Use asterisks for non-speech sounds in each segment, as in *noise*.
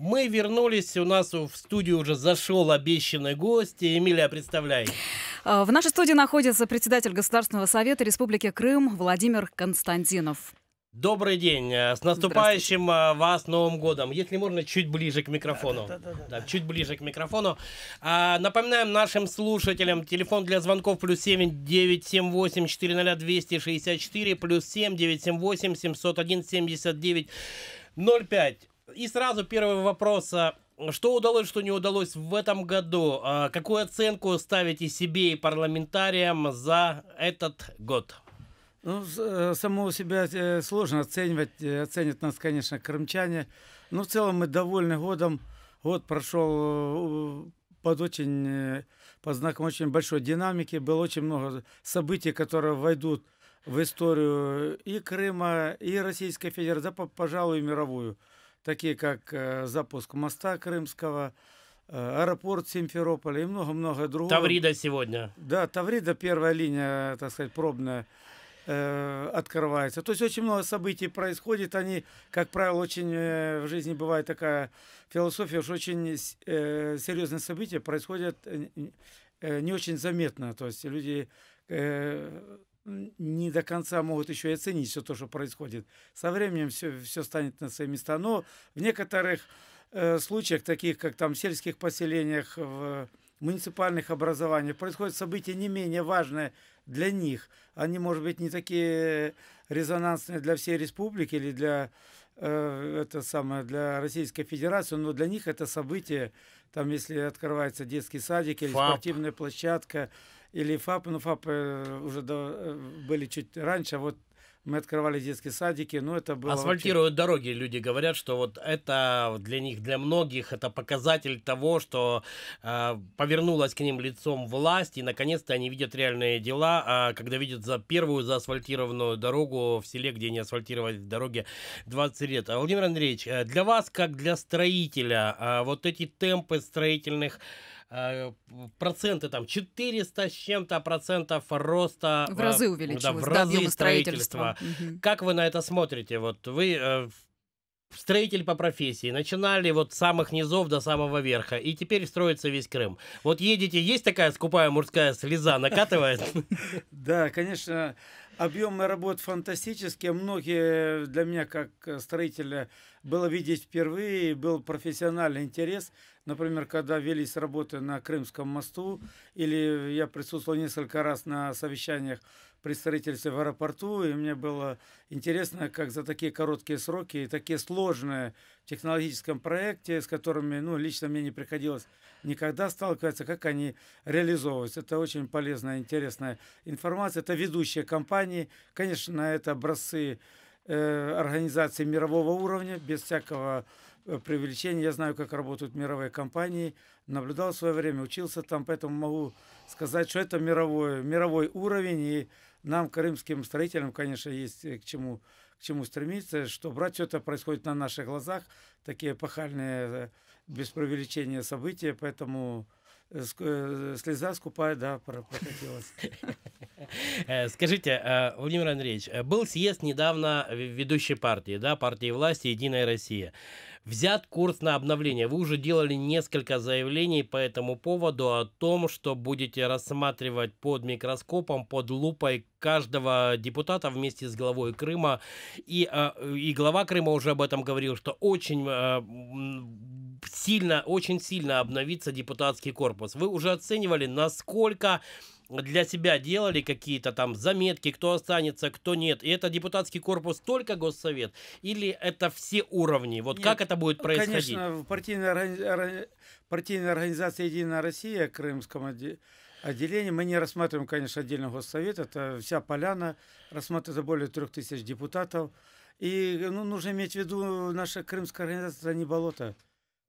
Мы вернулись, у нас в студию уже зашел обещанный гость. Эмилия, представляй. А, в нашей студии находится председатель Государственного совета Республики Крым Владимир Константинов. Добрый день. Э, с наступающим э, вас Новым годом. Если можно, чуть ближе к микрофону. Да, да, да, да. Да, чуть ближе к микрофону. А, напоминаем нашим слушателям, телефон для звонков плюс 7 978 400 264 плюс 7 978 701 79 05. И сразу первый вопрос. А, что удалось, что не удалось в этом году? А, какую оценку ставите себе и парламентариям за этот год? Ну, э, самого себя э, сложно оценивать. Э, оценят нас, конечно, крымчане. Но ну, в целом мы довольны годом. Год прошел под очень, под знаком очень большой динамики. Было очень много событий, которые войдут в историю и Крыма, и Российской Федерации, да, пожалуй, и мировую такие как э, запуск моста Крымского, э, аэропорт Симферополя и много-много другого. Таврида сегодня. Да, Таврида, первая линия, так сказать, пробная э, открывается. То есть очень много событий происходит. Они, как правило, очень в жизни бывает такая философия, что очень серьезные события происходят не очень заметно. То есть люди не до конца могут еще и оценить все то, что происходит. Со временем все, все станет на свои места. Но в некоторых э, случаях, таких как там в сельских поселениях, в муниципальных образованиях, происходят события не менее важные для них. Они, может быть, не такие резонансные для всей республики или для, э, это самое, для Российской Федерации, но для них это событие, там, если открывается детский садик или Фап. спортивная площадка, или фап, ну фап э, уже до, э, были чуть раньше, вот мы открывали детские садики, но ну, это было... Асфальтируют вообще... дороги, люди говорят, что вот это для них, для многих, это показатель того, что э, повернулась к ним лицом власть, и наконец-то они видят реальные дела, а когда видят за первую заасфальтированную дорогу в селе, где не асфальтировать дороги 20 лет. А, Владимир Андреевич, э, для вас, как для строителя, вот эти темпы строительных Э, проценты там 400 с чем-то процентов роста в разы э, увеличилось да, в разы строительства. Угу. Как вы на это смотрите? Вот вы э, строитель по профессии, начинали вот с самых низов до самого верха, и теперь строится весь Крым. Вот едете, есть такая скупая мужская слеза, накатывает? *laughs* Да, конечно, объемы работ фантастические. Многие для меня, как э, строителя, было видеть впервые. Был профессиональный интерес. Например, когда велись работы на Крымском мосту, или я присутствовал несколько раз на совещаниях при строительстве в аэропорту, и мне было интересно, как за такие короткие сроки и такие сложные технологическом проекте, с которыми ну, лично мне не приходилось никогда сталкиваться, как они реализовываются. Это очень полезная, интересная информация. Это ведущие компании. Конечно, это образцы э, организации мирового уровня, без всякого э, преувеличения. Я знаю, как работают мировые компании. Наблюдал в свое время, учился там, поэтому могу сказать, что это мировой, мировой уровень. И нам, крымским строителям, конечно, есть э, к чему к чему стремиться, что, брать, все это происходит на наших глазах, такие эпохальные, э, без преувеличения события, поэтому э, э, слеза скупая, да, прокатилась. *laughs* Скажите, Владимир Андреевич, был съезд недавно ведущей партии, да, партии власти «Единая Россия» взят курс на обновление. Вы уже делали несколько заявлений по этому поводу о том, что будете рассматривать под микроскопом, под лупой каждого депутата вместе с главой Крыма. И, а, и глава Крыма уже об этом говорил, что очень а, сильно, очень сильно обновится депутатский корпус. Вы уже оценивали, насколько для себя делали какие-то там заметки, кто останется, кто нет. И это депутатский корпус только Госсовет? Или это все уровни? Вот нет, как это будет ну, происходить? Конечно, партийная, органи... партийная организация «Единая Россия» Крымском отделении мы не рассматриваем, конечно, отдельно Госсовет. Это вся поляна. Рассматривается более трех тысяч депутатов. И ну, нужно иметь в виду, наша крымская организация – это не болото.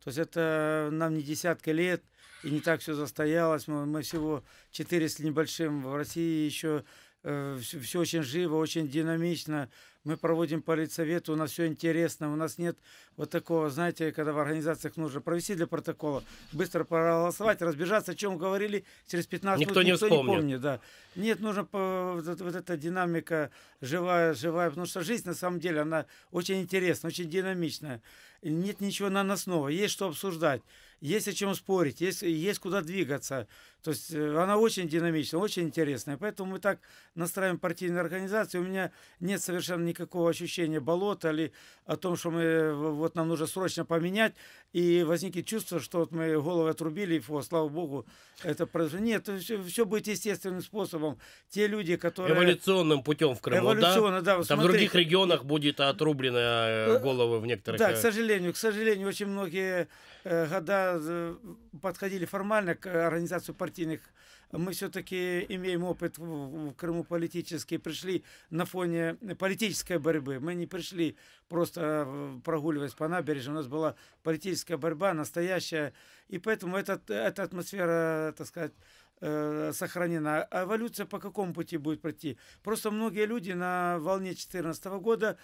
То есть это э, нам не десятка лет, и не так все застоялось. Мы, мы всего четыре с небольшим в России еще э, все, все очень живо, очень динамично. Мы проводим политсовет, у нас все интересно, у нас нет вот такого, знаете, когда в организациях нужно провести для протокола, быстро проголосовать, разбежаться, о чем говорили, через 15 никто минут никто вспомнит. не помнит. Да. Нет, нужно вот, вот эта динамика живая, живая, потому что жизнь на самом деле, она очень интересна, очень динамичная нет ничего наносного, есть что обсуждать, есть о чем спорить, есть, есть куда двигаться. То есть э, она очень динамичная, очень интересная. Поэтому мы так настраиваем партийные организации. У меня нет совершенно никакого ощущения болота или о том, что мы вот нам нужно срочно поменять. И возникнет чувство, что вот мы головы отрубили, и фу слава богу, это произошло. Нет, все, все будет естественным способом. Те люди, которые... Эволюционным путем в Крыму, эволюционно, да? да вот Там смотри. в других регионах будет отрубленная э, э, голова в некоторых... Да, к сожалению сожалению, к сожалению, очень многие э, года э, подходили формально к организации партийных. Мы все-таки имеем опыт в Крыму политический, пришли на фоне политической борьбы. Мы не пришли просто э, прогуливаясь по набережной. У нас была политическая борьба настоящая. И поэтому этот, эта атмосфера, так сказать, сохранена. А эволюция по какому пути будет пройти? Просто многие люди на волне 2014 года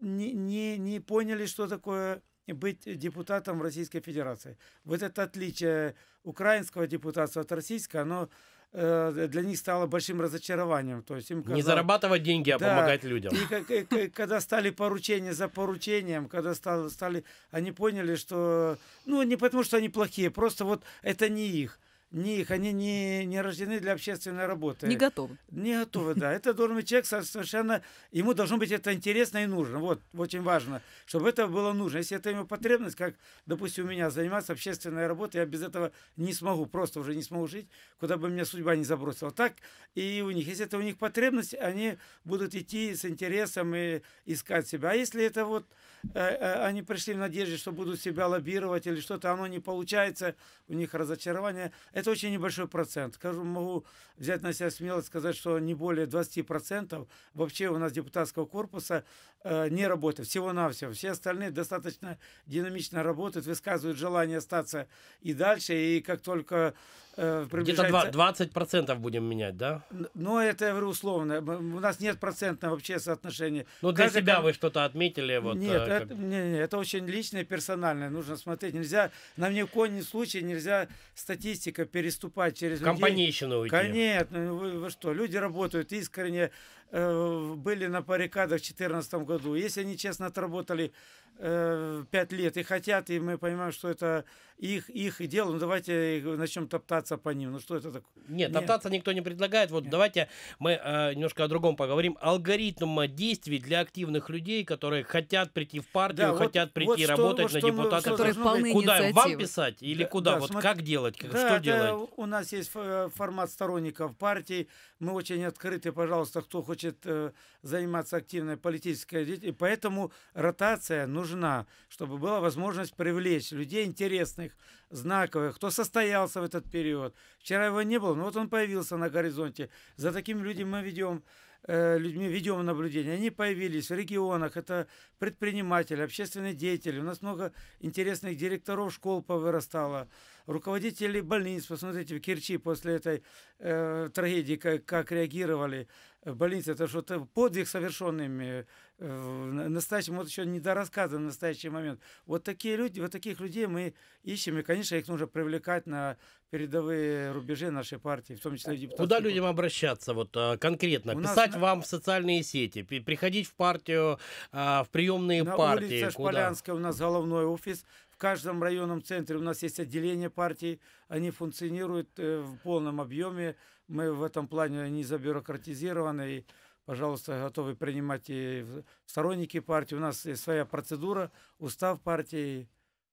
не, не, не поняли, что такое быть депутатом Российской Федерации. Вот это отличие украинского депутата от российского, оно э, для них стало большим разочарованием. То есть им казалось, не зарабатывать деньги, а да, помогать людям. И, и, и, э, когда стали поручения за поручением, когда стали стали, они поняли, что, ну не потому что они плохие, просто вот это не их не их, они не, не рождены для общественной работы. Не готовы. Не готовы, да. Это должен быть человек совершенно, ему должно быть это интересно и нужно. Вот, очень важно, чтобы это было нужно. Если это ему потребность, как, допустим, у меня заниматься общественной работой, я без этого не смогу, просто уже не смогу жить, куда бы меня судьба не забросила. Так и у них. Если это у них потребность, они будут идти с интересом и искать себя. А если это вот э, э, они пришли в надежде, что будут себя лоббировать или что-то, оно не получается, у них разочарование – это очень небольшой процент. Скажу, могу взять на себя смелость сказать, что не более 20% вообще у нас депутатского корпуса э, не работает. Всего-навсего. Все остальные достаточно динамично работают, высказывают желание остаться и дальше. И как только э, приближается... Где-то 20% будем менять, да? Но ну, это, я говорю, условно. У нас нет процентного вообще соотношения. Ну, для Каждый... себя кон... вы что-то отметили? Вот, нет, э, как... это, не, не, это очень личное, персональное. Нужно смотреть. Нельзя, нам ни в коем случае нельзя статистика переступать через... Компанейщину людей. уйти. Конечно. Вы, вы что, люди работают искренне, э, были на парикадах в 2014 году, если они честно отработали э, 5 лет и хотят, и мы понимаем, что это их, их дело, ну давайте начнем топтаться по ним. Ну что это такое? Нет, Нет. топтаться никто не предлагает. Вот Нет. давайте мы э, немножко о другом поговорим. Алгоритм э, действий для активных людей, которые хотят прийти в партию, да, хотят вот, прийти вот работать что, на что, депутата. Которые полны Куда инициативы. вам писать или да, куда? Да, вот смотри, как делать? Как, да, что делать? У нас есть э, формат сторонников партии. Мы очень открыты, пожалуйста, кто хочет хочет э, заниматься активной политической деятельностью. И поэтому ротация нужна, чтобы была возможность привлечь людей интересных, знаковых, кто состоялся в этот период. Вчера его не было, но вот он появился на горизонте. За такими людьми мы ведем э, людьми ведем наблюдение. Они появились в регионах, это предприниматели, общественные деятели. У нас много интересных директоров школ повырастало, Руководители больниц. Посмотрите, в Керчи после этой э, трагедии как, как реагировали болит, это что-то подвиг совершенными, э, настоящим, вот еще не недорассказан настоящий момент. Вот такие люди, вот таких людей мы ищем, и, конечно, их нужно привлекать на передовые рубежи нашей партии, в том числе и а депутатов. Куда людям обращаться вот а, конкретно? У Писать нас... вам в социальные сети, приходить в партию, а, в приемные на партии? На улице Шполянская у нас головной офис, в каждом районном центре у нас есть отделение партии, они функционируют э, в полном объеме мы в этом плане не забюрократизированы и, пожалуйста, готовы принимать и сторонники партии. У нас есть своя процедура, устав партии,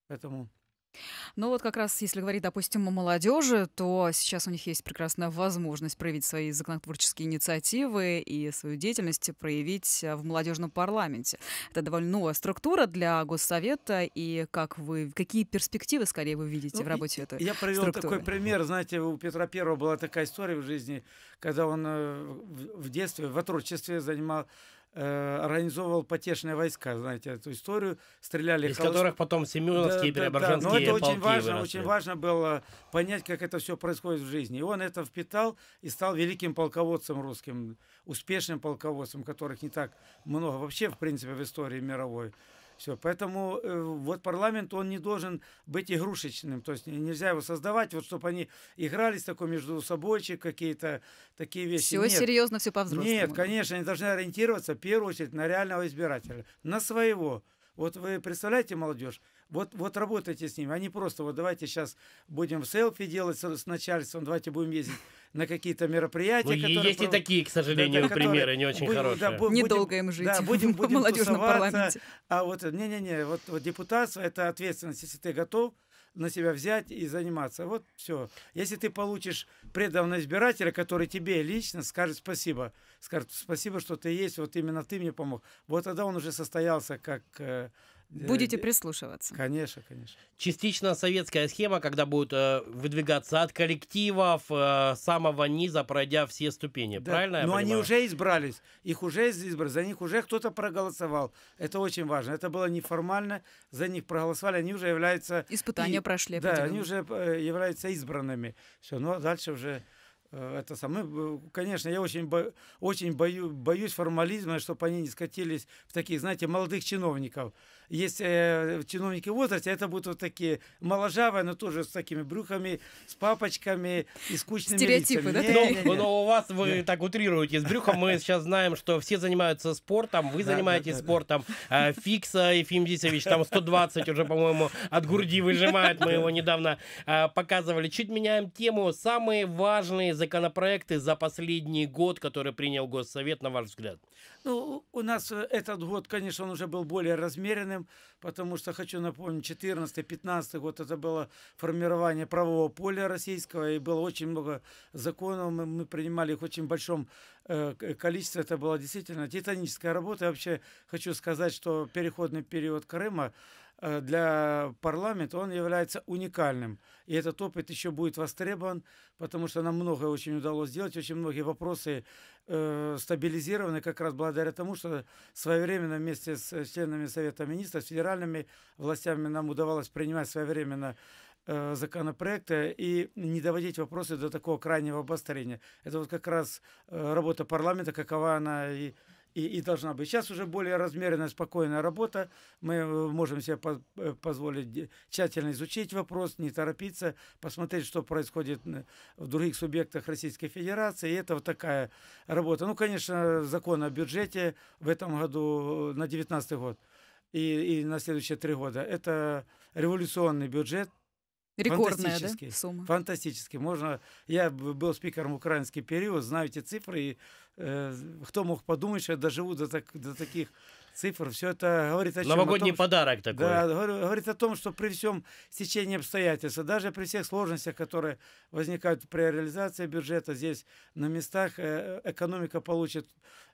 поэтому... Ну вот как раз, если говорить, допустим, о молодежи, то сейчас у них есть прекрасная возможность проявить свои законотворческие инициативы и свою деятельность проявить э, в молодежном парламенте. Это довольно новая структура для Госсовета, и как вы, какие перспективы, скорее, вы видите ну, в работе этой Я привел структуры? такой пример, знаете, у Петра Первого была такая история в жизни, когда он э, в детстве, в отрочестве занимал э, организовывал потешные войска, знаете, эту историю. Стреляли... Из холост... которых потом Семеновские, да, Преображенские да, да. Но это очень важно, выросли. очень важно было понять, как это все происходит в жизни. И он это впитал и стал великим полководцем русским, успешным полководцем, которых не так много вообще, в принципе, в истории мировой. Все, поэтому э, вот парламент, он не должен быть игрушечным, то есть нельзя его создавать, вот чтобы они игрались такой между собойчик, какие-то такие вещи. Все Нет. серьезно, все по-взрослому. Нет, конечно, они должны ориентироваться в первую очередь на реального избирателя, на своего вот вы представляете, молодежь, вот, вот работайте с ними, они а просто вот давайте сейчас будем селфи делать с, с начальством, давайте будем ездить на какие-то мероприятия. Ну, есть пров... и такие, к сожалению, да, примеры не очень будем, хорошие. Да, будем, Недолго им жить да, *laughs* будем, будем в молодежном парламенте. А вот, не-не-не, вот, вот депутация, это ответственность, если ты готов – на себя взять и заниматься. Вот все. Если ты получишь преданного избирателя, который тебе лично скажет спасибо, скажет спасибо, что ты есть, вот именно ты мне помог, вот тогда он уже состоялся как э, Э, Будете прислушиваться. Конечно, конечно. Частично советская схема, когда будут э, выдвигаться от коллективов э, самого низа, пройдя все ступени. Да. Правильно? Но они уже избрались. Их уже избрали. За них уже кто-то проголосовал. Это очень важно. Это было неформально. За них проголосовали. Они уже являются... Испытания и, прошли. Да, они уже э, являются избранными. Все, но дальше уже... Э, это самое, конечно, я очень, бо, очень бою, боюсь формализма, чтобы они не скатились в таких, знаете, молодых чиновников есть э, чиновники в возрасте, а это будут вот такие моложавые, но тоже с такими брюхами, с папочками и скучными Стереотипы, лицами. да? Не, не, ну, не. Но, у вас вы да. так утрируете с брюхом. Мы *laughs* сейчас знаем, что все занимаются спортом, вы да, занимаетесь да, да, спортом. Да. Фикса Ефим Дисович, там 120 уже, по-моему, от груди выжимает. Мы его недавно а, показывали. Чуть меняем тему. Самые важные законопроекты за последний год, которые принял Госсовет, на ваш взгляд? Ну, у нас э, этот год, конечно, он уже был более размеренный актуальным, потому что, хочу напомнить, 14-15 год это было формирование правового поля российского, и было очень много законов, мы, мы принимали их в очень большом э, количестве, это была действительно титаническая работа. Я вообще хочу сказать, что переходный период Крыма – Э, для парламента, он является уникальным. И этот опыт еще будет востребован, потому что нам многое очень удалось сделать. Очень многие вопросы э, стабилизированы как раз благодаря тому, что своевременно вместе с э, членами Совета Министров, с федеральными властями нам удавалось принимать своевременно э, законопроекта и не доводить вопросы до такого крайнего обострения. Это вот как раз э, работа парламента, какова она и и, и должна быть. Сейчас уже более размеренная, спокойная работа. Мы э, можем себе э, позволить тщательно изучить вопрос, не торопиться, посмотреть, что происходит в других субъектах Российской Федерации. И это вот такая работа. Ну, конечно, закон о бюджете в этом году э, на 2019 год и, и на следующие три года. Это революционный бюджет, Рекордная да? сумма. Фантастически. Можно... Я был спикером «Украинский период», знаю эти цифры, и э, кто мог подумать, что я доживу до, так, до таких цифр. Все это говорит о чем? Новогодний о том, подарок что, такой. Да, говорит о том, что при всем стечении обстоятельств, даже при всех сложностях, которые возникают при реализации бюджета здесь на местах, э, экономика получит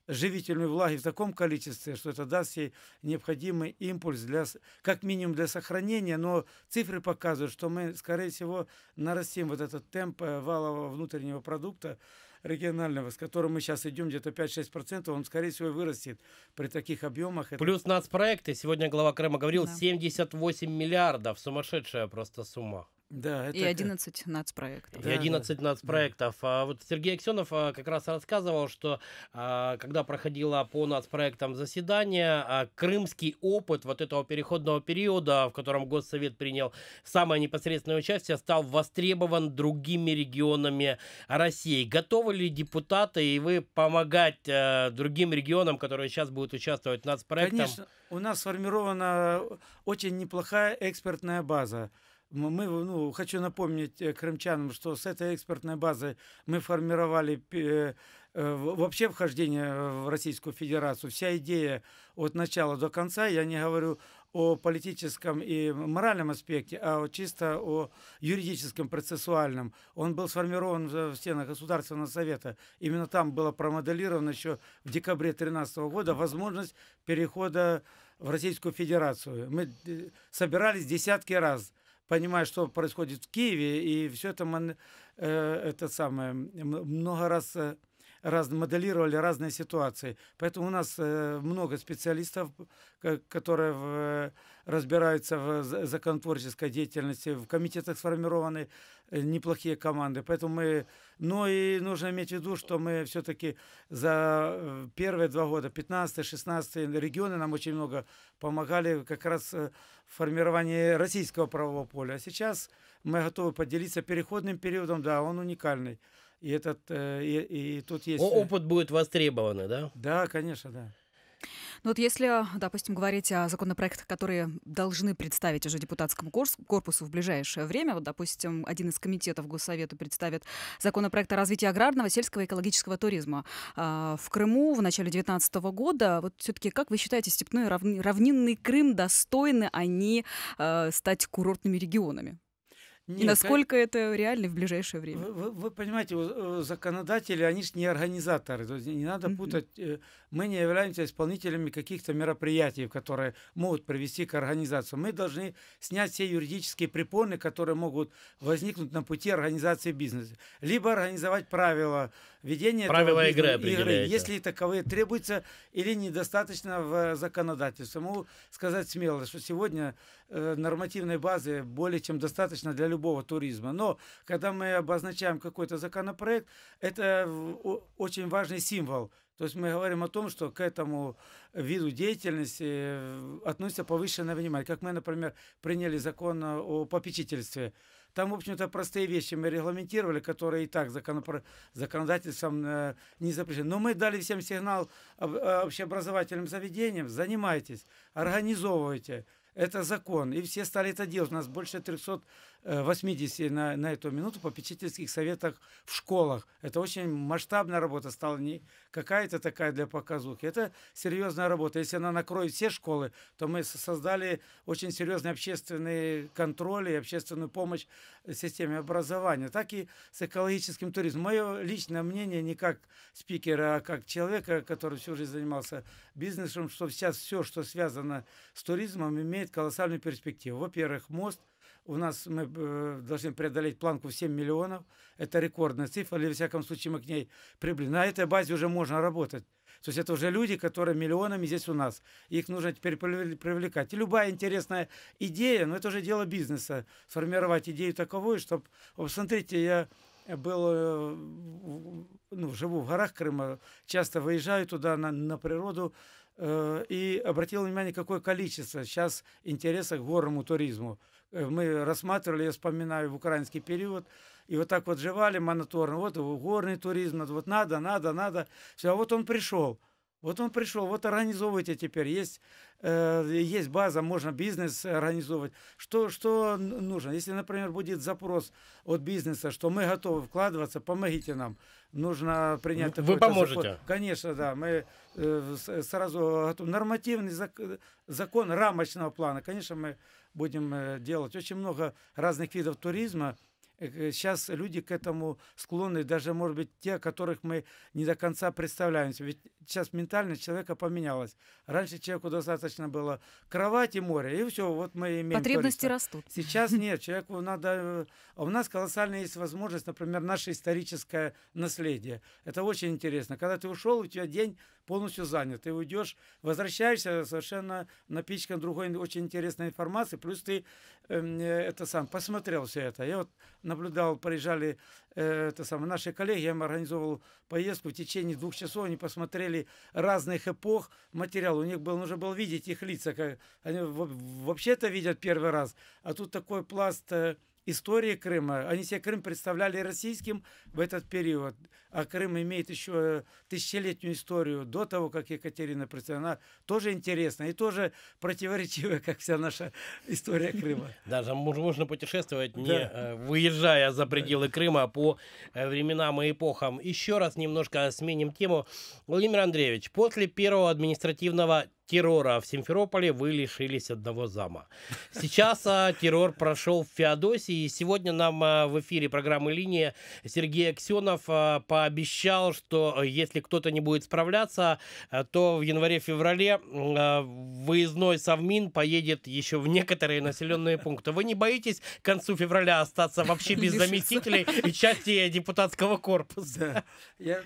живительной влаги в таком количестве, что это даст ей необходимый импульс, для, как минимум для сохранения, но цифры показывают, что мы, скорее всего, нарастим вот этот темп э, валового внутреннего продукта регионального, с которым мы сейчас идем где-то 5-6%, он, скорее всего, вырастет при таких объемах. Плюс нацпроекты, сегодня глава Крыма говорил, да. 78 миллиардов, сумасшедшая просто сумма. Да, это, и 11 нацпроектов. И 11 да, нацпроектов. Да. А вот Сергей Аксенов а, как раз рассказывал, что а, когда проходило по нацпроектам заседание, а, крымский опыт вот этого переходного периода, в котором Госсовет принял самое непосредственное участие, стал востребован другими регионами России. Готовы ли депутаты и вы помогать э, другим регионам, которые сейчас будут участвовать в нацпроектах? Конечно, у нас сформирована очень неплохая экспертная база. Мы, ну, хочу напомнить э, крымчанам, что с этой экспертной базы мы формировали э, э, вообще вхождение в Российскую Федерацию. Вся идея от начала до конца, я не говорю о политическом и моральном аспекте, а чисто о юридическом, процессуальном. Он был сформирован в стенах Государственного Совета. Именно там было промоделировано еще в декабре 2013 года возможность перехода в Российскую Федерацию. Мы собирались десятки раз – Понимаю, что происходит в Киеве, и все это, э, это самое, много раз... Э, раз, моделировали разные ситуации. Поэтому у нас э, много специалистов, которые в, разбираются в законотворческой деятельности. В комитетах сформированы э, неплохие команды. Поэтому мы... Но ну и нужно иметь в виду, что мы все-таки за э, первые два года, 15-16 регионы нам очень много помогали как раз э, в формировании российского правового поля. А сейчас мы готовы поделиться переходным периодом, да, он уникальный. И, этот, э, и, и тут есть... Э, опыт будет востребован, да? Да, конечно, да. Ну вот если, допустим, говорить о законопроектах, которые должны представить уже депутатскому корпусу в ближайшее время, вот, допустим, один из комитетов Госсовета представит законопроект о развитии аграрного, сельского и экологического туризма а, в Крыму в начале 2019 года. Вот все-таки как вы считаете, степной равнинный Крым достойны они э, стать курортными регионами? Нет, и насколько как... это реально в ближайшее время? Вы, вы, вы понимаете, законодатели, они же не организаторы. То есть не надо путать. Э, мы не являемся исполнителями каких-то мероприятий, которые могут привести к организации. Мы должны снять все юридические препоны, которые могут возникнуть на пути организации бизнеса. Либо организовать правила ведения Правила этого игры, игры, если таковые требуются или недостаточно в э, законодательстве. Могу сказать смело, что сегодня э, нормативной базы более чем достаточно для любого туризма. Но когда мы обозначаем какой-то законопроект, это очень важный символ то есть мы говорим о том, что к этому виду деятельности э, относится повышенное внимание. Как мы, например, приняли закон о попечительстве. Там, в общем-то, простые вещи мы регламентировали, которые и так законопро... законодательством э, не запрещены. Но мы дали всем сигнал об, э, общеобразовательным заведениям, занимайтесь, организовывайте. Это закон. И все стали это делать. У нас больше 300 80 э, на, на эту минуту попечительских советах в школах. Это очень масштабная работа стала, не какая-то такая для показухи. Это серьезная работа. Если она накроет все школы, то мы создали очень серьезный общественный контроль и общественную помощь системе образования. Так и с экологическим туризмом. Мое личное мнение не как спикера, а как человека, который всю жизнь занимался бизнесом, что сейчас все, что связано с туризмом, имеет колоссальную перспективу. Во-первых, мост – у нас мы э, должны преодолеть планку в 7 миллионов. Это рекордная цифра, или, во всяком случае, мы к ней прибыли. На этой базе уже можно работать. То есть это уже люди, которые миллионами здесь у нас. Их нужно теперь привлекать. И любая интересная идея, но ну, это уже дело бизнеса, сформировать идею таковую, чтобы... Вот смотрите, я был, э, ну, живу в горах Крыма, часто выезжаю туда на, на природу, э, и обратил внимание, какое количество сейчас интереса к горному туризму. Э, мы рассматривали, я вспоминаю, в украинский период, и вот так вот жевали моноторно, вот горный туризм, вот надо, надо, надо, все, а вот он пришел – вот он пришел, вот организовывайте теперь. Есть, э, есть база, можно бизнес организовывать. Что, что нужно? Если, например, будет запрос от бизнеса, что мы готовы вкладываться, помогите нам. Нужно принять Вы поможете? Закон. Конечно, да. Мы э, э сразу готовы. Нормативный закон, э, закон рамочного плана. Конечно, мы будем э, делать очень много разных видов туризма сейчас э, люди к этому склонны, даже, может быть, те, которых мы не до конца представляем. Ведь сейчас ментальность человека поменялась. Раньше человеку достаточно было кровать и море, и все, вот мы имеем. Потребности количество. растут. Сейчас *laughs* нет, человеку надо... Э, а у нас колоссальная есть возможность, например, наше историческое наследие. Это очень интересно. Когда ты ушел, у тебя день полностью занят. Ты уйдешь, возвращаешься совершенно напичкан другой очень интересной информацией, плюс ты эм, э, это сам посмотрел все это. Я вот, наблюдал, приезжали э, это самое, наши коллеги, я им организовал поездку, в течение двух часов они посмотрели разных эпох материал, у них был, нужно было видеть их лица, как, они вообще-то видят первый раз, а тут такой пласт... Э, истории Крыма. Они себе Крым представляли российским в этот период. А Крым имеет еще э, тысячелетнюю историю до того, как Екатерина представлена. Она тоже интересна и тоже противоречивая, как вся наша история Крыма. *laughs* Даже можно путешествовать, не э, выезжая за пределы Крыма по э, временам и эпохам. Еще раз немножко сменим тему. Владимир Андреевич, после первого административного террора в Симферополе вы лишились одного зама. Сейчас а, террор прошел в Феодосии, и сегодня нам а, в эфире программы «Линия» Сергей Аксенов а, пообещал, что если кто-то не будет справляться, то в январе-феврале выездной Совмин поедет еще в некоторые населенные пункты. Вы не боитесь к концу февраля остаться вообще без заместителей и части депутатского корпуса? Я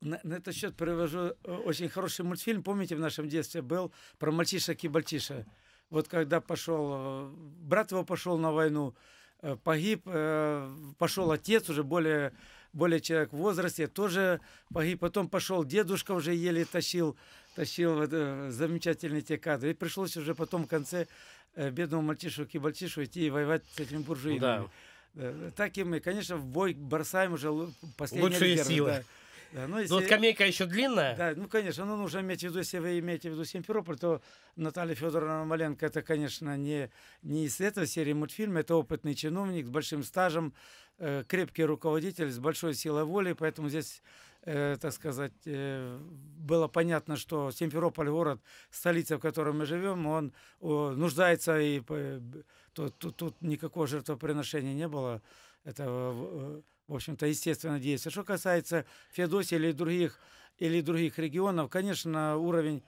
на, на этот счет привожу э, очень хороший мультфильм. Помните, в нашем детстве был про мальчишек и бальтиша. Вот когда пошел, э, брат его пошел на войну, э, погиб, пошел отец уже более, более человек в возрасте, тоже погиб. Потом пошел дедушка уже еле тащил, тащил замечательные те кадры. И пришлось уже потом в конце бедному мальчишу Кибальтишу идти и воевать с этими буржуинами. Ну да. Так и мы, конечно, в бой бросаем уже последние Лучшие лидеры, силы. Да да, ну, если... Но ну, вот скамейка еще длинная. Да, ну, конечно, ну, нужно иметь в виду, если вы имеете в виду Симферополь, то Наталья Федоровна Маленко, это, конечно, не, не из этого серии мультфильма, это опытный чиновник с большим стажем, э, крепкий руководитель с большой силой воли, поэтому здесь э, так сказать, э, было понятно, что Симферополь город, столица, в котором мы живем, он о, нуждается и по, э, тут, тут, тут никакого жертвоприношения не было. Это э, в общем-то, естественно, действия. Что касается Феодосии или других, или других регионов, конечно, уровень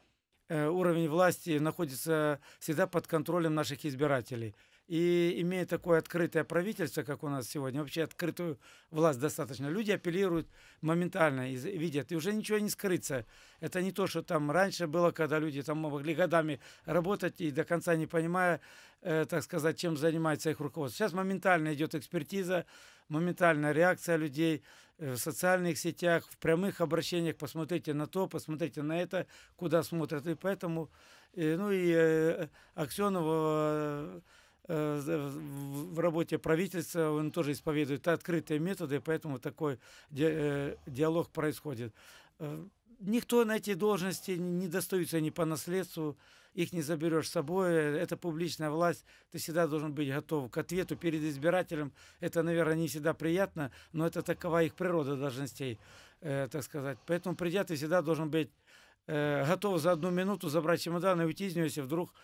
Э, уровень власти находится всегда под контролем наших избирателей. И имея такое открытое правительство, как у нас сегодня, вообще открытую власть достаточно, люди апеллируют моментально, и видят, и уже ничего не скрыться. Это не то, что там раньше было, когда люди там могли годами работать и до конца не понимая, э, так сказать, чем занимается их руководство. Сейчас моментально идет экспертиза, моментальная реакция людей, Э, в социальных сетях, в прямых обращениях, посмотрите на то, посмотрите на это, куда смотрят. И поэтому, э, ну и э, Аксенова в работе правительства он тоже исповедует открытые методы, поэтому такой диалог происходит никто на эти должности не достаются ни по наследству, их не заберешь с собой, это публичная власть, ты всегда должен быть готов к ответу перед избирателем. Это, наверное, не всегда приятно, но это такова их природа должностей, э, так сказать. Поэтому придя, ты всегда должен быть Э, готов за одну минуту забрать чемодан и уйти из него, если вдруг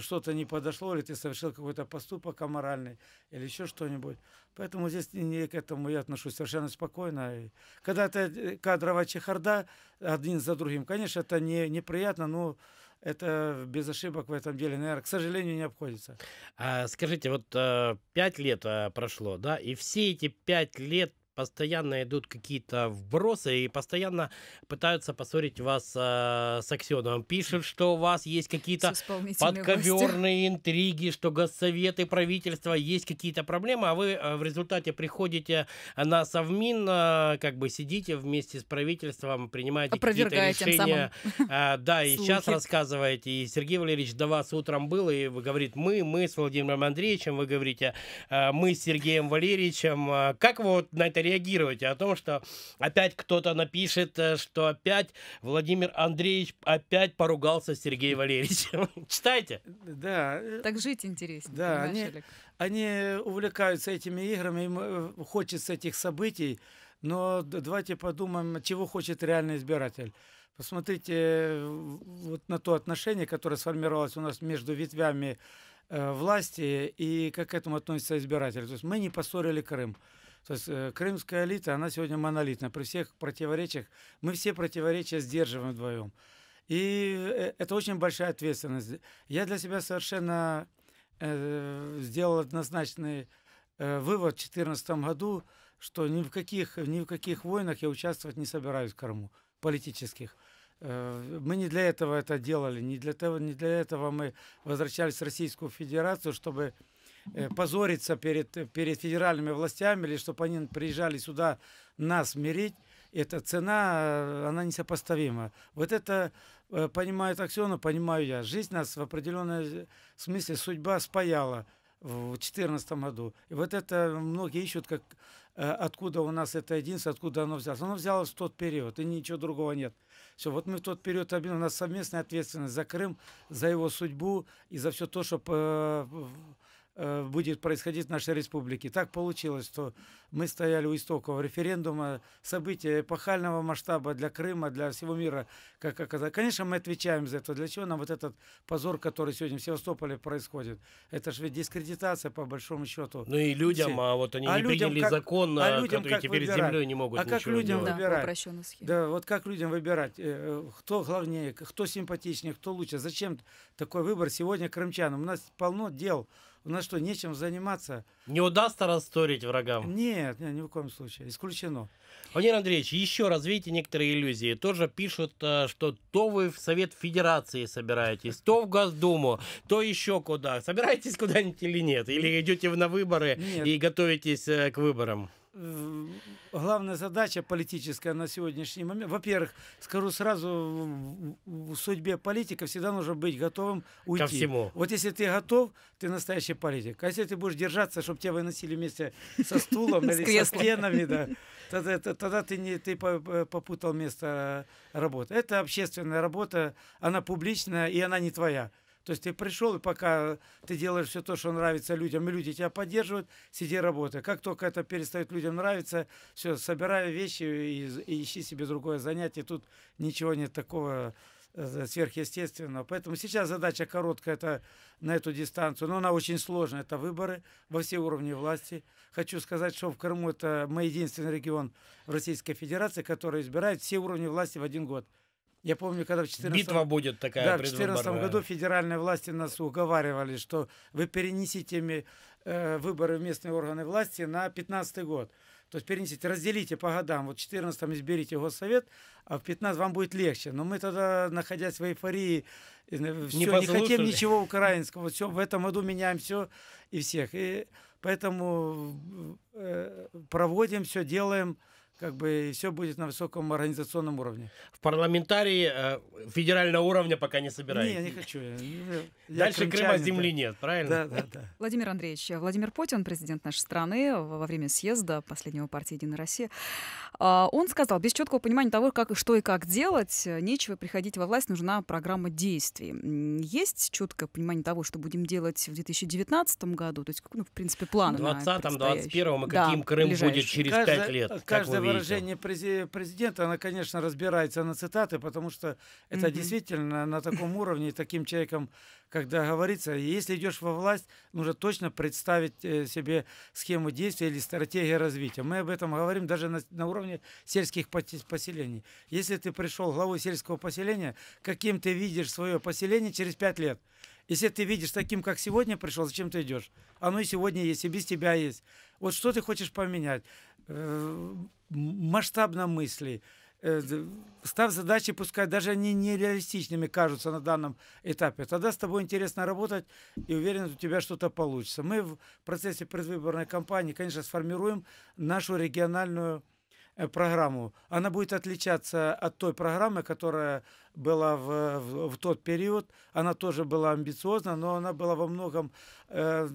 что-то не подошло, или ты совершил какой-то поступок аморальный, или еще что-нибудь. Поэтому здесь не к этому я отношусь совершенно спокойно. когда это э, кадровая чехарда один за другим, конечно, это не, неприятно, но это без ошибок в этом деле, наверное, к сожалению, не обходится. А, скажите, вот э, пять лет прошло, да, и все эти пять лет постоянно идут какие-то вбросы и постоянно пытаются поссорить вас э, с Аксеновым. Пишут, что у вас есть какие-то подковерные власти. интриги, что госсоветы, правительство, есть какие-то проблемы, а вы э, в результате приходите на Совмин, э, как бы сидите вместе с правительством, принимаете какие-то решения. Э, да, и сейчас *laughs* рассказываете. И Сергей Валерьевич до вас утром был, и вы говорит, мы, мы с Владимиром Андреевичем, вы говорите, э, мы с Сергеем Валерьевичем. Э, как вы вот на это реагируете, а о том, что опять кто-то напишет, э, что опять Владимир Андреевич опять поругался с Сергеем Валерьевичем. *laughs* Читайте. Да. Э, так жить интереснее. Да, они, они увлекаются этими играми, им э, хочется этих событий, но давайте подумаем, чего хочет реальный избиратель. Посмотрите вот на то отношение, которое сформировалось у нас между ветвями власти и как к этому относится избиратель. То есть мы не поссорили Крым. То есть э, крымская элита, она сегодня монолитна. При всех противоречиях, мы все противоречия сдерживаем вдвоем. И э, это очень большая ответственность. Я для себя совершенно э, сделал однозначный э, вывод в 2014 году, что ни в, каких, ни в каких войнах я участвовать не собираюсь в Крыму, политических. Э, мы не для этого это делали, не для, того, не для этого мы возвращались в Российскую Федерацию, чтобы Э, позориться перед, перед федеральными властями, или чтобы они приезжали сюда нас мирить, эта цена, э, она несопоставима. Вот это э, понимает Аксенов, понимаю я. Жизнь нас в определенном смысле судьба спаяла в 2014 году. И вот это многие ищут, как, откуда у нас это единство, откуда оно взялось. Оно взялось в тот период, и ничего другого нет. Все, вот мы в тот период объединены. У нас совместная ответственность за Крым, за его судьбу и за все то, что Э, будет происходить в нашей республике. Так получилось, что мы стояли у истоков референдума, события эпохального масштаба для Крыма, для всего мира, как оказалось. Конечно, мы отвечаем за это. Для чего нам вот этот позор, который сегодня в Севастополе происходит? Это же ведь дискредитация, по большому счету. Ну и людям, а вот они а не людям приняли как, закон, а, а людям который как теперь выбирать? землей не могут А как людям делать. выбирать? Да, да, вот как людям выбирать? Э, кто главнее, кто симпатичнее, кто лучше? Зачем такой выбор сегодня крымчанам? У нас полно дел у нас что, нечем заниматься? Не удастся расторить врагам? Нет, нет ни в коем случае. Исключено. Владимир Андреевич, еще развейте некоторые иллюзии. Тоже пишут, э, что то вы в Совет Федерации собираетесь, то в Госдуму, то еще куда. Собираетесь куда-нибудь или нет? Или идете на выборы нет. и готовитесь э, к выборам? главная задача политическая на сегодняшний момент. Во-первых, скажу сразу, в судьбе политика всегда нужно быть готовым уйти. Ко всему. Вот если ты готов, ты настоящий политик. А если ты будешь держаться, чтобы тебя выносили вместе со стулом *laughs* или со стенами, да, тогда, тогда ты, не, ты попутал место работы. Это общественная работа, она публичная, и она не твоя. То есть ты пришел, и пока ты делаешь все то, что нравится людям, и люди тебя поддерживают, сиди работай. Как только это перестает людям нравиться, все, собирай вещи и, и ищи себе другое занятие. Тут ничего нет такого э, сверхъестественного. Поэтому сейчас задача короткая это на эту дистанцию, но она очень сложная. Это выборы во все уровни власти. Хочу сказать, что в Крыму это мы единственный регион в Российской Федерации, который избирает все уровни власти в один год. Я помню, когда в 14 Битва будет такая да, в 14 году федеральные власти нас уговаривали, что вы перенесите э, выборы в местные органы власти на 15 год. То есть перенесите, разделите по годам. Вот в 14 изберите госсовет, а в 15 вам будет легче. Но мы тогда, находясь в эйфории, все, э, не, не хотим ничего *laughs* украинского. Все, в этом году меняем все и всех. И поэтому э, проводим все, делаем как бы все будет на высоком организационном уровне. В парламентарии э, федерального уровня пока не собираетесь? Нет, я не хочу. Я, я Дальше Крыма земли да. нет, правильно? Да, да, да. Владимир Андреевич, Владимир Путин, президент нашей страны, во время съезда последнего партии «Единая Россия», а, он сказал, без четкого понимания того, как, что и как делать, нечего приходить во власть, нужна программа действий. Есть четкое понимание того, что будем делать в 2019 году? То есть, ну, в принципе, план В 2020-2021 и каким да, Крым будет через каждый, 5 лет? Каждое выражение президента, она, конечно, разбирается на цитаты, потому что это действительно на таком уровне, таким человеком, когда говорится, если идешь во власть, нужно точно представить э, себе схему действия или стратегию развития. Мы об этом говорим даже на, на уровне сельских поселений. Если ты пришел главой сельского поселения, каким ты видишь свое поселение через пять лет? Если ты видишь таким, как сегодня пришел, зачем ты идешь? Оно и сегодня есть, и без тебя есть. Вот что ты хочешь поменять? Э, масштабно мысли, э, став задачи, пускай даже они нереалистичными кажутся на данном этапе, тогда с тобой интересно работать и уверен, у тебя что-то получится. Мы в процессе предвыборной кампании, конечно, сформируем нашу региональную Э, программу, она будет отличаться от той программы, которая была в, в, в тот период. Она тоже была амбициозна, но она была во многом э,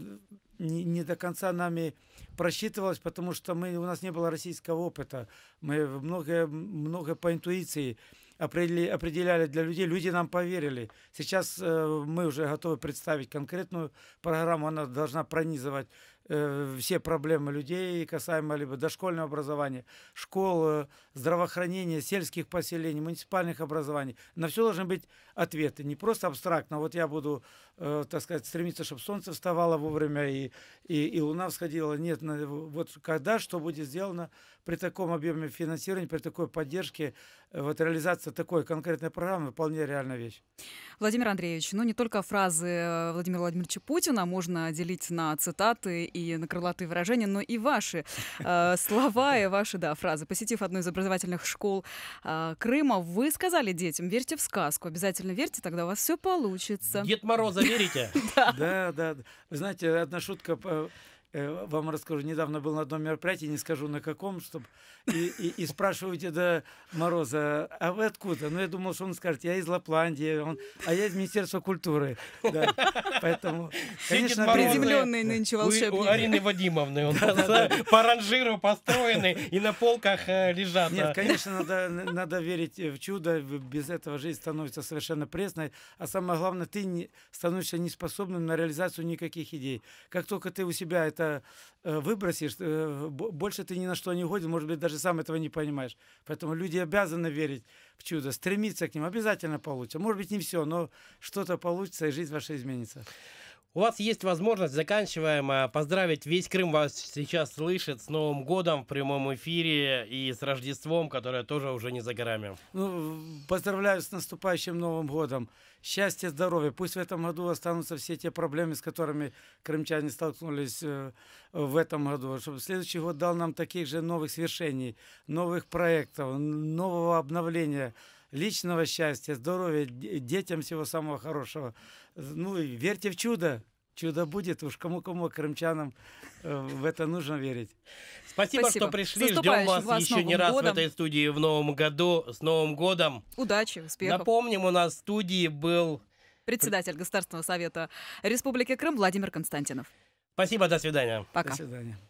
не, не до конца нами просчитывалась, потому что мы, у нас не было российского опыта. Мы многое, многое по интуиции определи определяли для людей, люди нам поверили. Сейчас э, мы уже готовы представить конкретную программу, она должна пронизывать Э, все проблемы людей, касаемо либо дошкольного образования, школ, здравоохранения, сельских поселений, муниципальных образований. На все должны быть ответы, не просто абстрактно. Вот я буду, э, так сказать, стремиться, чтобы солнце вставало вовремя и, и, и луна всходила. Нет, на, вот когда что будет сделано при таком объеме финансирования, при такой поддержке, э, вот реализация такой конкретной программы вполне реальная вещь. Владимир Андреевич, ну не только фразы э, Владимира Владимировича Путина можно делить на цитаты и на крылатые выражения, но и ваши э, *laughs* слова и ваши, да, фразы. Посетив одну из образовательных школ э, Крыма, вы сказали детям, верьте в сказку, обязательно верьте, тогда у вас все получится. Дед Мороза верите? *laughs* Да, да, да. Вы знаете, одна шутка э, Э, вам расскажу, недавно был на одном мероприятии, не скажу на каком, чтобы и, и, и спрашиваете до Мороза, а вы откуда? Ну, я думал, что он скажет, я из Лапландии, он, а я из Министерства культуры. Да. Поэтому, конечно, приземленный нынче волшебник. У, у Арины Вадимовны он да, *laughs* по ранжиру построенный и на полках э, лежат. Нет, конечно, надо, надо верить в чудо, без этого жизнь становится совершенно пресной, а самое главное, ты не, становишься неспособным на реализацию никаких идей. Как только ты у себя это это э, выбросишь, э, больше ты ни на что не годен, может быть, даже сам этого не понимаешь. Поэтому люди обязаны верить в чудо, стремиться к ним, обязательно получится. Может быть, не все, но что-то получится, и жизнь ваша изменится. У вас есть возможность, заканчиваем, э, поздравить весь Крым вас сейчас слышит с Новым годом в прямом эфире и с Рождеством, которое тоже уже не за горами. Ну, поздравляю с наступающим Новым годом. Счастья, здоровья. Пусть в этом году останутся все те проблемы, с которыми крымчане столкнулись э, в этом году. Чтобы следующий год дал нам таких же новых свершений, новых проектов, нового обновления – личного счастья, здоровья, детям всего самого хорошего. Ну, и верьте в чудо. Чудо будет, уж кому-кому, крымчанам, э, в это нужно верить. Спасибо, Спасибо. что пришли. Ждем вас, вас еще не раз годом. в этой студии в Новом году. С Новым годом! Удачи, успехов! Напомним, у нас в студии был... Председатель Государственного совета Республики Крым Владимир Константинов. Спасибо, до свидания. Пока. До свидания.